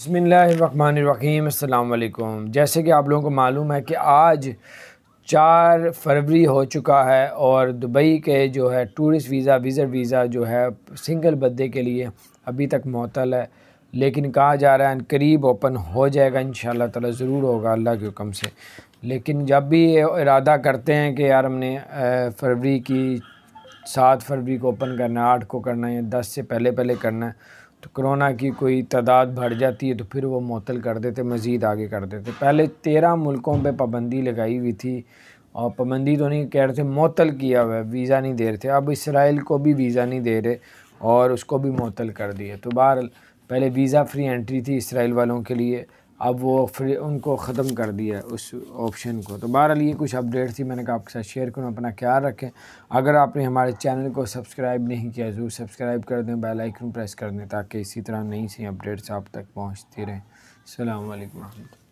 बसमीम अल्लाम जैसे कि आप लोगों को मालूम है कि आज चार फरवरी हो चुका है और दुबई के जो है टूरिस्ट वीज़ा विज़र वीज़ा जो है सिंगल बर्थडे के लिए अभी तक मअतल है लेकिन कहा जा रहा है करीब ओपन हो जाएगा इन ताला ज़रूर होगा अल्लाह के हुक्म से लेकिन जब भी इरादा करते हैं कि यार हमने फरवरी की सात फरवरी को ओपन करना है आठ को करना है या दस से पहले पहले करना है तो कोरोना की कोई तादाद बढ़ जाती है तो फिर वो मअतल कर देते मज़ीद आगे कर देते पहले तेरह मुल्कों पर पाबंदी लगाई हुई थी और पाबंदी तो नहीं कह रहे थे मअतल किया हुआ है वीज़ा नहीं दे रहे थे अब इसराइल को भी वीज़ा नहीं दे रहे और उसको भी मअतल कर दिए तो बहर पहले वीज़ा फ्री एंट्री थी इसराइल वालों के लिए अब वो फिर उनको ख़त्म कर दिया उस ऑप्शन को तो बहरहाल ये कुछ अपडेट थी मैंने कहा आपके साथ शेयर करूँ अपना ख्याल रखें अगर आपने हमारे चैनल को सब्सक्राइब नहीं किया ज़रूर सब्सक्राइब कर दें बेल आइकन प्रेस कर दें ताकि इसी तरह नई सी अपडेट्स आप तक पहुँचती रहें अल्लाम वरहमल